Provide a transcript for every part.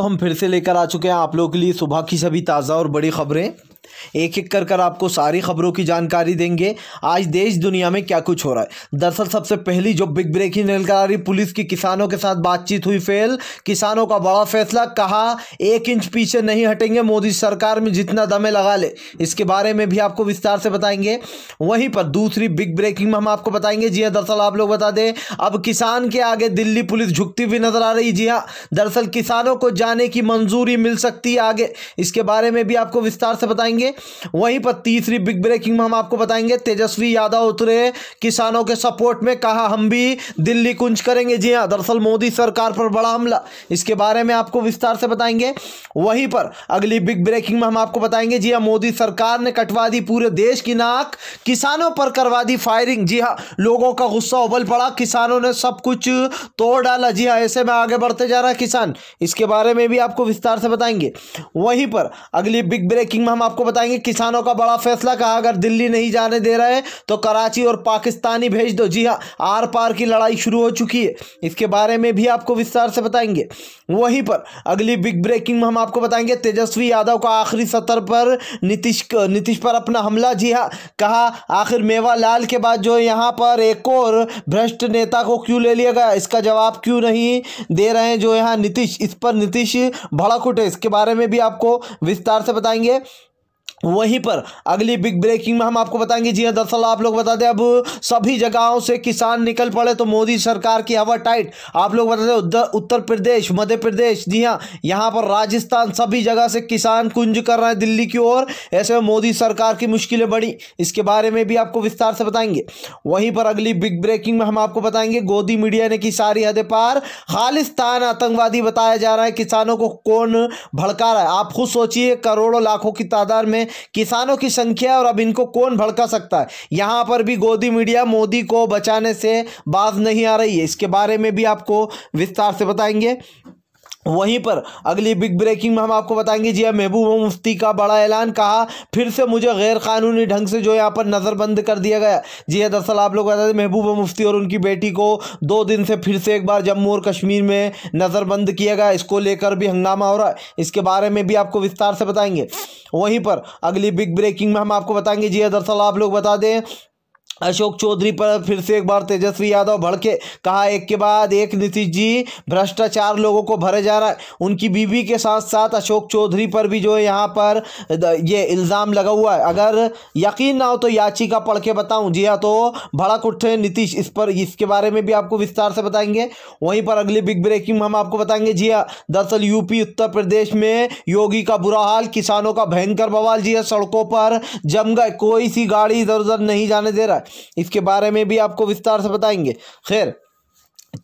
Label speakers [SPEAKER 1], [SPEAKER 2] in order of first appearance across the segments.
[SPEAKER 1] तो हम फिर से लेकर आ चुके हैं आप लोगों के लिए सुबह की सभी ताज़ा और बड़ी खबरें एक एक कर कर आपको सारी खबरों की जानकारी देंगे आज देश दुनिया में क्या कुछ हो रहा है दरअसल सबसे पहली जो बिग ब्रेकिंग निकल आ रही पुलिस की किसानों के साथ बातचीत हुई फेल किसानों का बड़ा फैसला कहा एक इंच पीछे नहीं हटेंगे मोदी सरकार में जितना दमे लगा ले इसके बारे में भी आपको विस्तार से बताएंगे वहीं पर दूसरी बिग ब्रेकिंग में हम आपको बताएंगे जी हाँ दरअसल आप लोग बता दें अब किसान के आगे दिल्ली पुलिस झुकती हुई नजर आ रही जी हाँ दरअसल किसानों को जाने की मंजूरी मिल सकती है आगे इसके बारे में भी आपको विस्तार से बताएंगे बताएंगे वहीं पर तीसरी बिग ब्रेकिंग में हम आपको बताएंगे तेजस्वी यादव उतरे किसानों के सपोर्ट में कहा हम भी दिल्ली कुंज करेंगे जी हाँ दरअसल मोदी सरकार पर बड़ा हमला इसके बारे में आपको विस्तार से बताएंगे वहीं पर अगली बिग ब्रेकिंग में हम आपको बताएंगे जी हाँ मोदी सरकार ने कटवा दी पूरे देश की नाक किसानों पर करवा दी फायरिंग जी हाँ लोगों का गुस्सा उबल पड़ा किसानों ने सब कुछ तोड़ डाला जी हाँ ऐसे में आगे बढ़ते जा रहा किसान इसके बारे में भी आपको विस्तार से बताएंगे वहीं पर अगली बिग ब्रेकिंग में हम आपको आपको बताएंगे किसानों का बड़ा फैसला कहा अगर दिल्ली नहीं जाने दे रहे तो कराची और पाकिस्तानी भेज दो जी हाँ आर पार की लड़ाई शुरू हो चुकी है इसके बारे में भी आपको विस्तार से बताएंगे वहीं पर अगली बिग ब्रेकिंग में हम आपको बताएंगे तेजस्वी यादव का आखिरी सत्र पर नीतीश नीतीश पर अपना हमला जी हाँ कहा आखिर मेवा लाल के बाद जो यहाँ पर एक और भ्रष्ट नेता को क्यों ले लिया गया इसका जवाब क्यों नहीं दे रहे हैं जो यहाँ नीतीश इस पर नीतीश भड़क उठे इसके बारे में भी आपको विस्तार से बताएंगे वहीं पर अगली बिग ब्रेकिंग में हम आपको बताएंगे जी हाँ दरअसल आप लोग बता दें अब सभी जगहों से किसान निकल पड़े तो मोदी सरकार की हवा टाइट आप लोग बता दें उत्तर प्रदेश मध्य प्रदेश जी हाँ यहाँ पर राजस्थान सभी जगह से किसान कुंज कर रहे हैं दिल्ली की ओर ऐसे में मोदी सरकार की मुश्किलें बढ़ी इसके बारे में भी आपको विस्तार से बताएंगे वहीं पर अगली बिग ब्रेकिंग में हम आपको बताएंगे गोदी मीडिया ने की सारी हदें पार खालिस्तान आतंकवादी बताया जा रहा है किसानों को कौन भड़का रहा है आप खुद सोचिए करोड़ों लाखों की तादाद में किसानों की संख्या और अब इनको कौन भड़का सकता है यहां पर भी गोदी मीडिया मोदी को बचाने से बाज नहीं आ रही है इसके बारे में भी आपको विस्तार से बताएंगे वहीं पर अगली बिग ब्रेकिंग में हम आपको बताएंगे जी हाँ, महबूबा मुफ्ती का बड़ा ऐलान कहा फिर से मुझे गैर कानूनी ढंग से जो यहाँ पर नज़रबंद कर दिया गया जी है हाँ, दरअसल आप लोग बता दें महबूबा मुफ्ती और उनकी बेटी को दो दिन से फिर से एक बार जम्मू और कश्मीर में नज़रबंद किया गया इसको लेकर भी हंगामा हो रहा है इसके बारे में भी आपको विस्तार से बताएंगे वहीं पर अगली बिग ब्रेकिंग में हम आपको बताएंगे जी हाँ, दरअसल आप लोग बता दें अशोक चौधरी पर फिर से एक बार तेजस्वी यादव भड़के कहा एक के बाद एक नीतीश जी भ्रष्टाचार लोगों को भरे जा रहा है उनकी बीवी के साथ साथ अशोक चौधरी पर भी जो है यहाँ पर ये इल्ज़ाम लगा हुआ है अगर यकीन ना हो तो याचिका पढ़ के बताऊँ जी हाँ तो भड़क उठे नीतीश इस पर इसके बारे में भी आपको विस्तार से बताएंगे वहीं पर अगली बिग ब्रेकिंग हम आपको बताएंगे जी हाँ दरअसल यूपी उत्तर प्रदेश में योगी का बुरा हाल किसानों का भयंकर बवाल जी हाँ, सड़कों पर जम गए कोई सी गाड़ी इधर उधर नहीं जाने दे रहा है इसके बारे में भी आपको विस्तार से बताएंगे खैर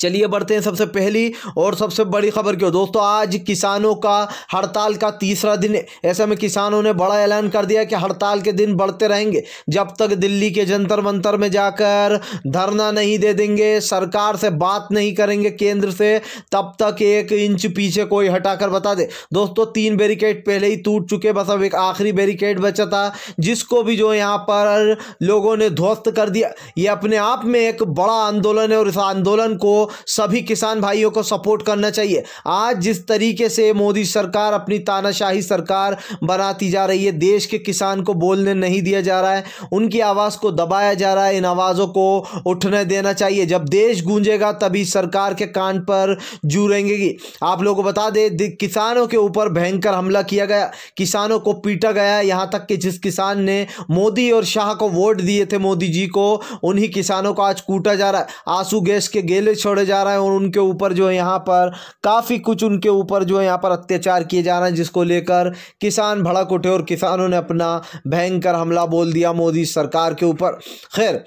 [SPEAKER 1] चलिए बढ़ते हैं सबसे पहली और सबसे बड़ी खबर क्यों दोस्तों आज किसानों का हड़ताल का तीसरा दिन ऐसे में किसानों ने बड़ा ऐलान कर दिया कि हड़ताल के दिन बढ़ते रहेंगे जब तक दिल्ली के जंतर मंतर में जाकर धरना नहीं दे देंगे सरकार से बात नहीं करेंगे केंद्र से तब तक एक इंच पीछे कोई हटाकर बता दे दोस्तों तीन बैरिकेड पहले ही टूट चुके बस अब एक आखिरी बैरिकेड बचा था जिसको भी जो यहाँ पर लोगों ने ध्वस्त कर दिया ये अपने आप में एक बड़ा आंदोलन है और इस आंदोलन को सभी किसान भाइयों को सपोर्ट करना चाहिए आज जिस तरीके से मोदी सरकार अपनी तानाशाही सरकार बनाती जा रही है देश के किसान को बोलने नहीं दिया जा रहा है उनकी आवाज़ को दबाया जा रहा है इन आवाज़ों को उठने देना चाहिए जब देश गूंजेगा तभी सरकार के कान पर जूरेंगे आप लोगों को बता दे किसानों के ऊपर भयंकर हमला किया गया किसानों को पीटा गया यहाँ तक कि जिस किसान ने मोदी और शाह को वोट दिए थे मोदी जी को उन्हीं किसानों को आज कूटा जा रहा है आंसू गैस के गेले छोड़ छोड़े जा रहे हैं और उनके ऊपर जो है यहाँ पर काफ़ी कुछ उनके ऊपर जो है यहाँ पर अत्याचार किए जा रहे हैं जिसको लेकर किसान भड़क उठे और किसानों ने अपना भयंकर हमला बोल दिया मोदी सरकार के ऊपर खैर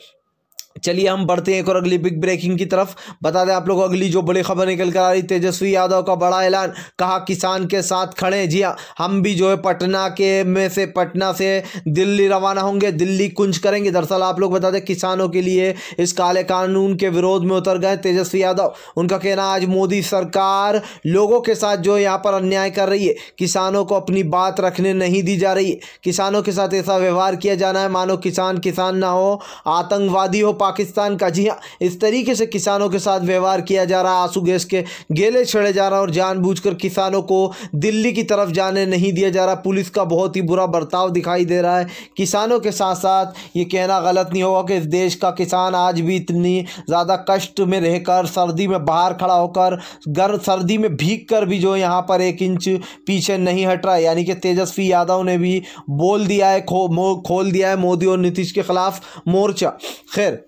[SPEAKER 1] चलिए हम बढ़ते हैं एक और अगली बिग ब्रेकिंग की तरफ बता दें आप लोगों को अगली जो बड़ी खबर निकल कर आ रही तेजस्वी यादव का बड़ा ऐलान कहा किसान के साथ खड़े जी हाँ हम भी जो है पटना के में से पटना से दिल्ली रवाना होंगे दिल्ली कुंज करेंगे दरअसल आप लोग बता दें किसानों के लिए इस काले कानून के विरोध में उतर गए तेजस्वी यादव उनका कहना आज मोदी सरकार लोगों के साथ जो यहाँ पर अन्याय कर रही है किसानों को अपनी बात रखने नहीं दी जा रही है किसानों के साथ ऐसा व्यवहार किया जाना है मानो किसान किसान ना हो आतंकवादी हो पाकिस्तान का जी हाँ इस तरीके से किसानों के साथ व्यवहार किया जा रहा है आंसू गैस के गेले छेड़े जा रहे हैं और जानबूझकर किसानों को दिल्ली की तरफ जाने नहीं दिया जा रहा पुलिस का बहुत ही बुरा बर्ताव दिखाई दे रहा है किसानों के साथ साथ ये कहना गलत नहीं होगा कि इस देश का किसान आज भी इतनी ज़्यादा कष्ट में रहकर सर्दी में बाहर खड़ा होकर गर सर्दी में भीग कर भी जो यहाँ पर एक इंच पीछे नहीं हट रहा है यानी कि तेजस्वी यादव ने भी बोल दिया है खो खोल दिया है मोदी और नीतीश के खिलाफ मोर्चा खैर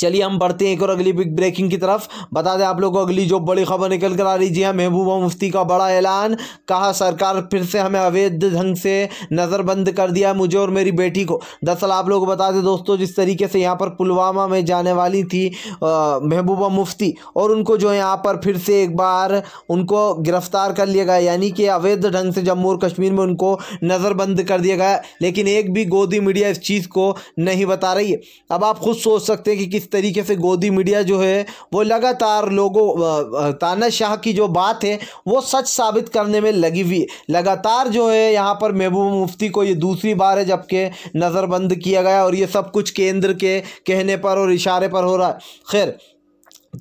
[SPEAKER 1] चलिए हम बढ़ते हैं एक और अगली बिग ब्रेकिंग की तरफ बता दें आप लोगों को अगली जो बड़ी खबर निकल कर आ रही जी हाँ महबूबा मुफ्ती का बड़ा ऐलान कहा सरकार फिर से हमें अवैध ढंग से नज़रबंद कर दिया मुझे और मेरी बेटी को दरअसल आप लोग बता दें दोस्तों जिस तरीके से यहाँ पर पुलवामा में जाने वाली थी महबूबा मुफ्ती और उनको जो यहाँ पर फिर से एक बार उनको गिरफ्तार कर लिया गया यानी कि अवैध ढंग से जम्मू और कश्मीर में उनको नज़रबंद कर दिया गया लेकिन एक भी गोदी मीडिया इस चीज़ को नहीं बता रही है अब आप खुद सोच सकते हैं कि किस इस तरीके से गोदी मीडिया जो है वो लगातार लोगों तानाशाह की जो बात है वो सच साबित करने में लगी हुई लगातार जो है यहाँ पर महबूबा मुफ्ती को ये दूसरी बार है जबकि नज़रबंद किया गया और ये सब कुछ केंद्र के कहने पर और इशारे पर हो रहा है खैर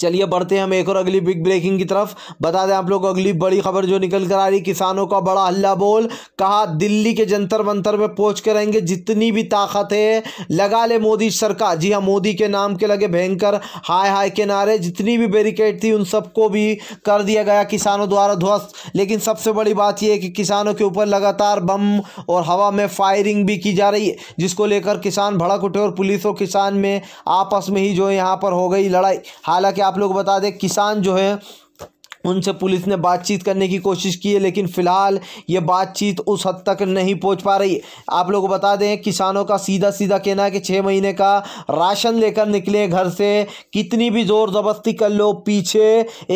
[SPEAKER 1] चलिए बढ़ते हैं हम एक और अगली बिग ब्रेकिंग की तरफ बता दें आप लोग अगली बड़ी खबर जो निकल कर आ रही किसानों का बड़ा हल्ला बोल कहा दिल्ली के जंतर मंतर में पहुंच कर रहेंगे जितनी भी ताकत है लगा ले मोदी सरकार जी हाँ मोदी के नाम के लगे भयंकर हाय हाय के नारे जितनी भी बैरिकेड थी उन सबको भी कर दिया गया किसानों द्वारा ध्वस्त लेकिन सबसे बड़ी बात यह है कि किसानों के ऊपर लगातार बम और हवा में फायरिंग भी की जा रही है जिसको लेकर किसान भड़क उठे और पुलिस और किसान में आपस में ही जो यहाँ पर हो गई लड़ाई हालांकि आप लोग बता दें किसान जो है उनसे पुलिस ने बातचीत करने की कोशिश की है लेकिन फ़िलहाल ये बातचीत उस हद तक नहीं पहुंच पा रही आप लोग बता दें किसानों का सीधा सीधा कहना है कि छः महीने का राशन लेकर निकले घर से कितनी भी ज़ोर ज़बरदस्ती कर लो पीछे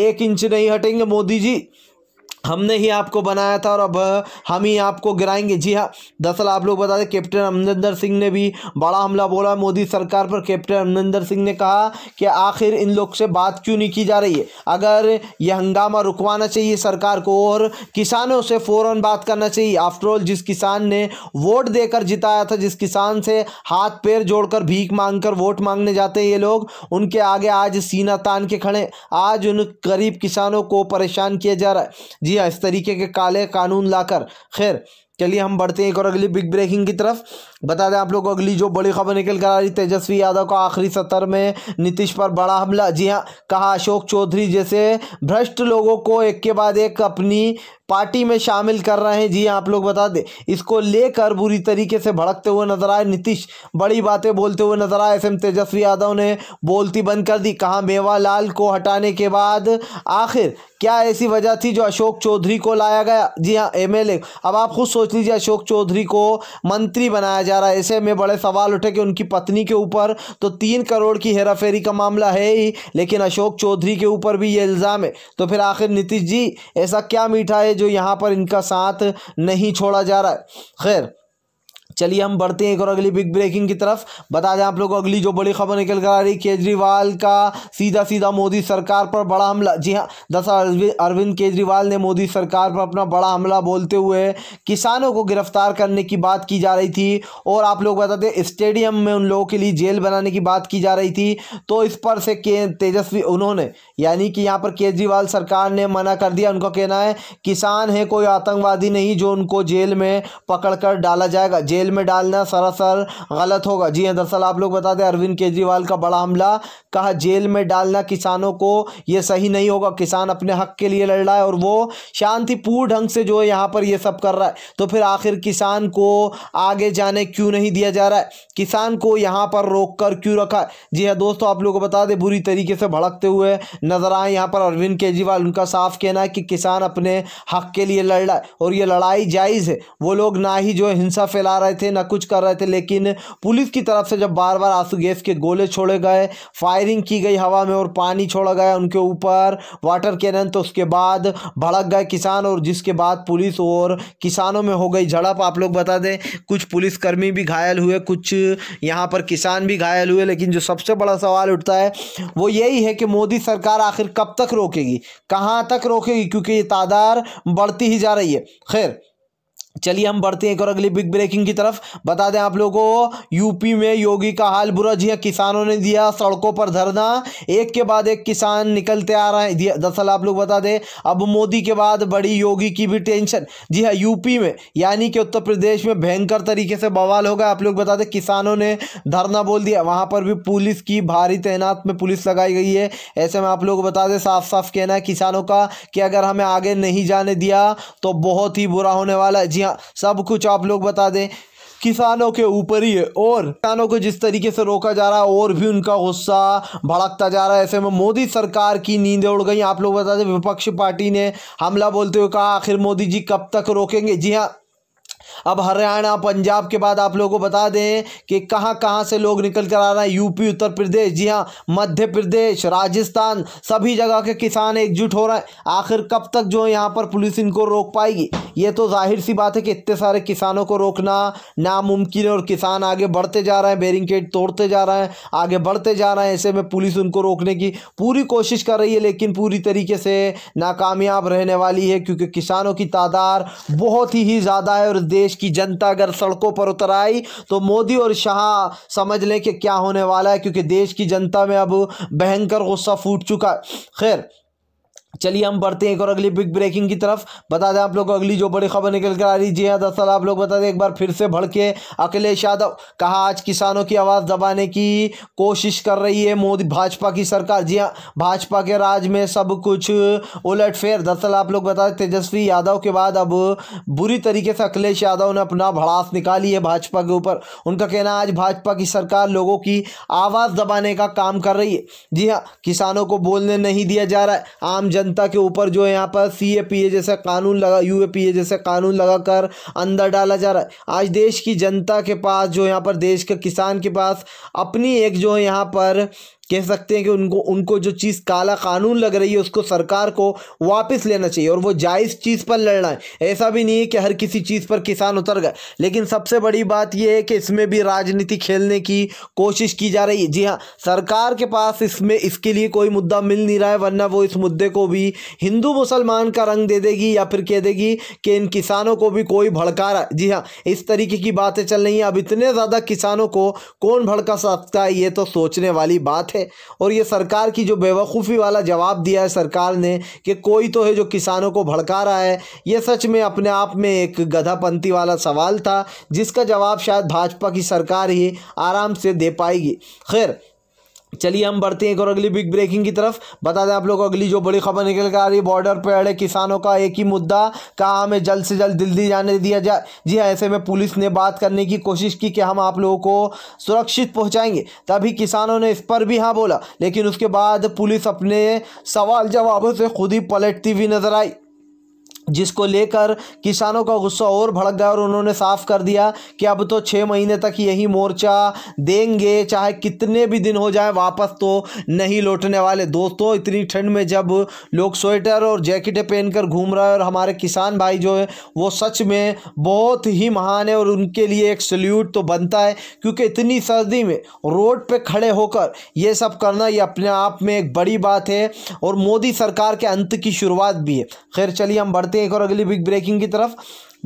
[SPEAKER 1] एक इंच नहीं हटेंगे मोदी जी हमने ही आपको बनाया था और अब हम ही आपको गिराएंगे जी हाँ दरअसल आप लोग बता दें कैप्टन अमरिंदर सिंह ने भी बड़ा हमला बोला मोदी सरकार पर कैप्टन अमरिंदर सिंह ने कहा कि आखिर इन लोग से बात क्यों नहीं की जा रही है अगर यह हंगामा रुकवाना चाहिए सरकार को और किसानों से फ़ौर बात करना चाहिए आफ्टरऑल जिस किसान ने वोट देकर जिताया था जिस किसान से हाथ पैर जोड़कर भीख मांग वोट मांगने जाते हैं ये लोग उनके आगे आज सीना तान के खड़े आज उन गरीब किसानों को परेशान किया जा रहा है जी हाँ इस तरीके के काले कानून लाकर खैर चलिए हम बढ़ते हैं एक और अगली बिग ब्रेकिंग की तरफ बता दें आप लोग को अगली जो बड़ी खबर निकल कर आ रही तेजस्वी यादव का आखिरी सत्र में नीतीश पर बड़ा हमला जी हाँ कहा अशोक चौधरी जैसे भ्रष्ट लोगों को एक के बाद एक अपनी पार्टी में शामिल कर रहे हैं जी हाँ, आप लोग बता दें इसको लेकर बुरी तरीके से भड़कते हुए नजर आए नीतीश बड़ी बातें बोलते हुए नजर आए एस एम तेजस्वी यादव ने बोलती बंद कर दी कहा मेवालाल को हटाने के बाद आखिर क्या ऐसी वजह थी जो अशोक चौधरी को लाया गया जी हाँ एमएलए अब आप खुद सोच लीजिए अशोक चौधरी को मंत्री बनाया जा रहा है ऐसे में बड़े सवाल उठे कि उनकी पत्नी के ऊपर तो तीन करोड़ की हेराफेरी का मामला है ही लेकिन अशोक चौधरी के ऊपर भी ये इल्ज़ाम है तो फिर आखिर नीतीश जी ऐसा क्या मीठा है जो यहाँ पर इनका साथ नहीं छोड़ा जा रहा है खैर चलिए हम बढ़ते हैं एक और अगली बिग ब्रेकिंग की तरफ बता दें आप लोग अगली जो बड़ी खबर निकल कर आ रही केजरीवाल का सीधा सीधा मोदी सरकार पर बड़ा हमला जी हाँ दरअसल अरविंद केजरीवाल ने मोदी सरकार पर अपना बड़ा हमला बोलते हुए किसानों को गिरफ्तार करने की बात की जा रही थी और आप लोग बताते स्टेडियम में उन लोगों के लिए जेल बनाने की बात की जा रही थी तो इस पर से तेजस्वी उन्होंने यानी कि यहाँ पर केजरीवाल सरकार ने मना कर दिया उनका कहना है किसान है कोई आतंकवादी नहीं जो उनको जेल में पकड़ डाला जाएगा जेल जेल में डालना सरासर गलत होगा जी हाँ दरअसल आप लोग बता दें अरविंद केजरीवाल का बड़ा हमला कहा जेल में डालना किसानों को ये सही नहीं होगा किसान अपने हक के लिए लड़ रहा है और वो शांतिपूर्ण ढंग से जो है यहाँ पर ये सब कर रहा है तो फिर आखिर किसान को आगे जाने क्यों नहीं दिया जा रहा है किसान को यहाँ पर रोक कर क्यों रखा है जी हाँ दोस्तों आप लोग को बता दें बुरी तरीके से भड़कते हुए नजर आए यहाँ पर अरविंद केजरीवाल उनका साफ कहना है कि किसान अपने हक के लिए लड़ रहा है और ये लड़ाई जायज़ है वो लोग ना ही जो हिंसा फैला रहे रहे थे ना कुछ कर रहे थे लेकिन पुलिस की तरफ से जब बार बार आंसू गैस के गोले छोड़े गए फायरिंग की गई हवा में और पानी छोड़ा गया उनके ऊपर वाटर कैनन तो उसके बाद भड़क गए किसान और जिसके बाद पुलिस और किसानों में हो गई झड़प आप लोग बता दें कुछ पुलिसकर्मी भी घायल हुए कुछ यहाँ पर किसान भी घायल हुए लेकिन जो सबसे बड़ा सवाल उठता है वो यही है कि मोदी सरकार आखिर कब तक रोकेगी कहाँ तक रोकेगी क्योंकि ये तादार बढ़ती ही जा रही है खैर चलिए हम बढ़ते हैं एक और अगली बिग ब्रेकिंग की तरफ बता दें आप लोगों को यूपी में योगी का हाल बुरा जी हाँ, किसानों ने दिया सड़कों पर धरना एक के बाद एक किसान निकलते आ रहे हैं दरअसल आप लोग बता दें अब मोदी के बाद बड़ी योगी की भी टेंशन जी हाँ यूपी में यानी कि उत्तर प्रदेश में भयंकर तरीके से बवाल हो गया आप लोग बता दें किसानों ने धरना बोल दिया वहाँ पर भी पुलिस की भारी तैनात में पुलिस लगाई गई है ऐसे में आप लोग बता दें साफ साफ कहना है किसानों का कि अगर हमें आगे नहीं जाने दिया तो बहुत ही बुरा होने वाला है जी हाँ क्या सब कुछ आप लोग बता दें किसानों के ऊपर ही है और किसानों को जिस तरीके से रोका जा रहा है और भी उनका गुस्सा भड़कता जा रहा है ऐसे में मोदी सरकार की नींद उड़ गई आप लोग बता दें विपक्ष पार्टी ने हमला बोलते हुए कहा आखिर मोदी जी कब तक रोकेंगे जी हाँ अब हरियाणा पंजाब के बाद आप लोगों को बता दें कि कहाँ कहाँ से लोग निकल कर आ रहे हैं यूपी उत्तर प्रदेश जी हाँ मध्य प्रदेश राजस्थान सभी जगह के किसान एकजुट हो रहे हैं आखिर कब तक जो है यहाँ पर पुलिस इनको रोक पाएगी ये तो जाहिर सी बात है कि इतने सारे किसानों को रोकना नामुमकिन है और किसान आगे बढ़ते जा रहे हैं बैरिकेड तोड़ते जा रहे हैं आगे बढ़ते जा रहे हैं ऐसे में पुलिस उनको रोकने की पूरी कोशिश कर रही है लेकिन पूरी तरीके से नाकामयाब रहने वाली है क्योंकि किसानों की तादाद बहुत ही ज़्यादा है और देश देश की जनता अगर सड़कों पर उतर आई तो मोदी और शाह समझ लें कि क्या होने वाला है क्योंकि देश की जनता में अब भयंकर गुस्सा फूट चुका खैर चलिए हम बढ़ते हैं एक और अगली बिग ब्रेकिंग की तरफ बता दें आप लोग को अगली जो बड़ी खबर निकल कर आ रही जी हाँ दरअसल आप लोग बता दें एक बार फिर से भड़के अखिलेश यादव कहा आज किसानों की आवाज़ दबाने की कोशिश कर रही है मोदी भाजपा की सरकार जी हाँ भाजपा के राज में सब कुछ उलट फेर दरअसल आप लोग बता दें तेजस्वी यादव के बाद अब बुरी तरीके से अखिलेश यादव ने अपना भड़ास निकाली है भाजपा के ऊपर उनका कहना आज भाजपा की सरकार लोगों की आवाज़ दबाने का काम कर रही है जी हाँ किसानों को बोलने नहीं दिया जा रहा है आम जनता के ऊपर जो है यहाँ पर सी ए पी ए जैसा कानून लगा यू ए पी ए जैसा कानून लगाकर अंदर डाला जा रहा है आज देश की जनता के पास जो यहाँ पर देश के किसान के पास अपनी एक जो है यहाँ पर कह सकते हैं कि उनको उनको जो चीज़ काला कानून लग रही है उसको सरकार को वापस लेना चाहिए और वो जायज़ चीज़ पर लड़ना है ऐसा भी नहीं है कि हर किसी चीज़ पर किसान उतर गए लेकिन सबसे बड़ी बात यह है कि इसमें भी राजनीति खेलने की कोशिश की जा रही है जी हाँ सरकार के पास इसमें इसके लिए कोई मुद्दा मिल नहीं रहा है वरना वो इस मुद्दे को भी हिंदू मुसलमान का रंग दे देगी या फिर कह देगी कि इन किसानों को भी कोई भड़का रहा जी हाँ इस तरीके की बातें चल रही हैं अब इतने ज़्यादा किसानों को कौन भड़का सकता है ये तो सोचने वाली बात है है और ये सरकार की जो बेवकूफ़ी वाला जवाब दिया है सरकार ने कि कोई तो है जो किसानों को भड़का रहा है ये सच में अपने आप में एक गधापंथी वाला सवाल था जिसका जवाब शायद भाजपा की सरकार ही आराम से दे पाएगी खैर चलिए हम बढ़ते हैं एक और अगली बिग ब्रेकिंग की तरफ बता दें आप लोग अगली जो बड़ी खबर निकल कर आ रही है बॉर्डर पर अड़े किसानों का एक ही मुद्दा कहा हमें जल्द से जल्द दिल्ली जाने दिया जाए जी हाँ ऐसे में पुलिस ने बात करने की कोशिश की कि हम आप लोगों को सुरक्षित पहुँचाएंगे तभी किसानों ने इस पर भी हाँ बोला लेकिन उसके बाद पुलिस अपने सवाल जवाबों से खुद ही पलटती हुई नजर आई जिसको लेकर किसानों का गुस्सा और भड़क गया और उन्होंने साफ कर दिया कि अब तो छः महीने तक यही मोर्चा देंगे चाहे कितने भी दिन हो जाए वापस तो नहीं लौटने वाले दोस्तों इतनी ठंड में जब लोग स्वेटर और जैकेटें पहनकर घूम रहे हैं और हमारे किसान भाई जो है वो सच में बहुत ही महान है और उनके लिए एक सल्यूट तो बनता है क्योंकि इतनी सर्दी में रोड पर खड़े होकर ये सब करना ये अपने आप में एक बड़ी बात है और मोदी सरकार के अंत की शुरुआत भी है खैर चलिए हम बढ़ते बढ़ते हैं एक और अगली बिग ब्रेकिंग की तरफ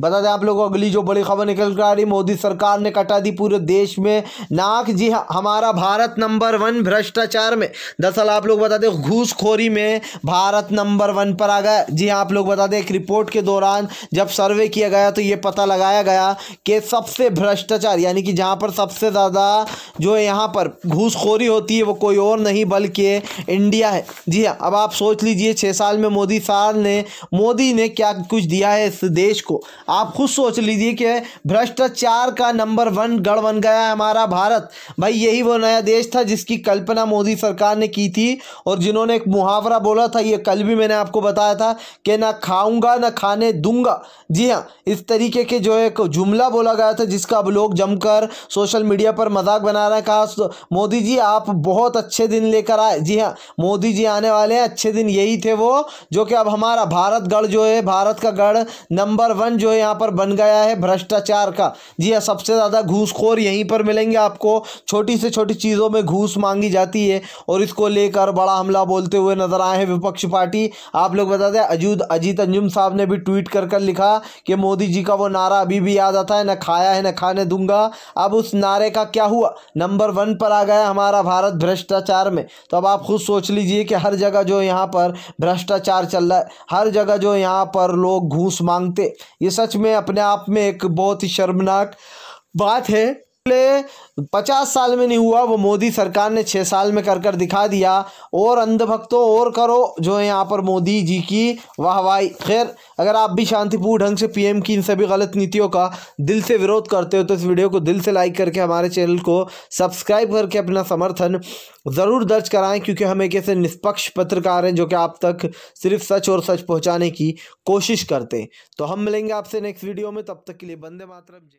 [SPEAKER 1] बता दें आप लोगों को अगली जो बड़ी खबर निकल कर आ रही मोदी सरकार ने कटा दी पूरे देश में नाक जी हाँ, हमारा भारत नंबर वन भ्रष्टाचार में दरअसल आप लोग बता दें घूसखोरी में भारत नंबर वन पर आ गया जी हाँ आप लोग बता दें एक रिपोर्ट के दौरान जब सर्वे किया गया तो ये पता लगाया गया कि सबसे भ्रष्टाचार यानी कि जहाँ पर सबसे ज़्यादा जो यहाँ पर घूसखोरी होती है वो कोई और नहीं बल्कि इंडिया है जी हाँ अब आप सोच लीजिए छः साल में मोदी साल ने मोदी ने क्या कुछ दिया है इस देश को आप खुद सोच लीजिए कि भ्रष्टाचार का नंबर वन गढ़ बन गया है हमारा भारत भाई यही वो नया देश था जिसकी कल्पना मोदी सरकार ने की थी और जिन्होंने एक मुहावरा बोला था ये कल भी मैंने आपको बताया था कि ना खाऊंगा ना खाने दूंगा जी हाँ इस तरीके के जो एक जुमला बोला गया था जिसका अब लोग जमकर सोशल मीडिया पर मजाक बना रहे हैं कहा तो मोदी जी आप बहुत अच्छे दिन लेकर आए जी हाँ मोदी जी आने वाले हैं अच्छे दिन यही थे वो जो कि अब हमारा भारत गढ़ जो है भारत का गढ़ नंबर वन जो है यहाँ पर बन गया है भ्रष्टाचार का जी हाँ सबसे ज़्यादा घूसखोर यहीं पर मिलेंगे आपको छोटी से छोटी चीज़ों में घूस मांगी जाती है और इसको लेकर बड़ा हमला बोलते हुए नजर आए हैं विपक्ष पार्टी आप लोग बता दें अजूद अजीत अंजुम साहब ने भी ट्वीट कर कर लिखा कि मोदी जी का वो नारा अभी भी याद आता है न खाया है न खाने दूंगा अब उस नारे का क्या हुआ नंबर वन पर आ गया हमारा भारत भ्रष्टाचार में तो अब आप खुद सोच लीजिए कि हर जगह जो यहाँ पर भ्रष्टाचार चल रहा है हर जगह जो यहाँ पर लोग घूस मांगते ये सब सच में अपने आप में एक बहुत ही शर्मनाक बात है पिछले पचास साल में नहीं हुआ वो मोदी सरकार ने छः साल में कर कर दिखा दिया और अंधभक्तों और करो जो है यहाँ पर मोदी जी की वाह वाही खैर अगर आप भी शांतिपूर्ण ढंग से पीएम की इन सभी गलत नीतियों का दिल से विरोध करते हो तो इस वीडियो को दिल से लाइक करके हमारे चैनल को सब्सक्राइब करके अपना समर्थन ज़रूर दर्ज कराएं क्योंकि हम एक ऐसे निष्पक्ष पत्रकार हैं जो कि आप तक सिर्फ सच और सच पहुँचाने की कोशिश करते हैं तो हम मिलेंगे आपसे नेक्स्ट वीडियो में तब तक के लिए बंदे मातरम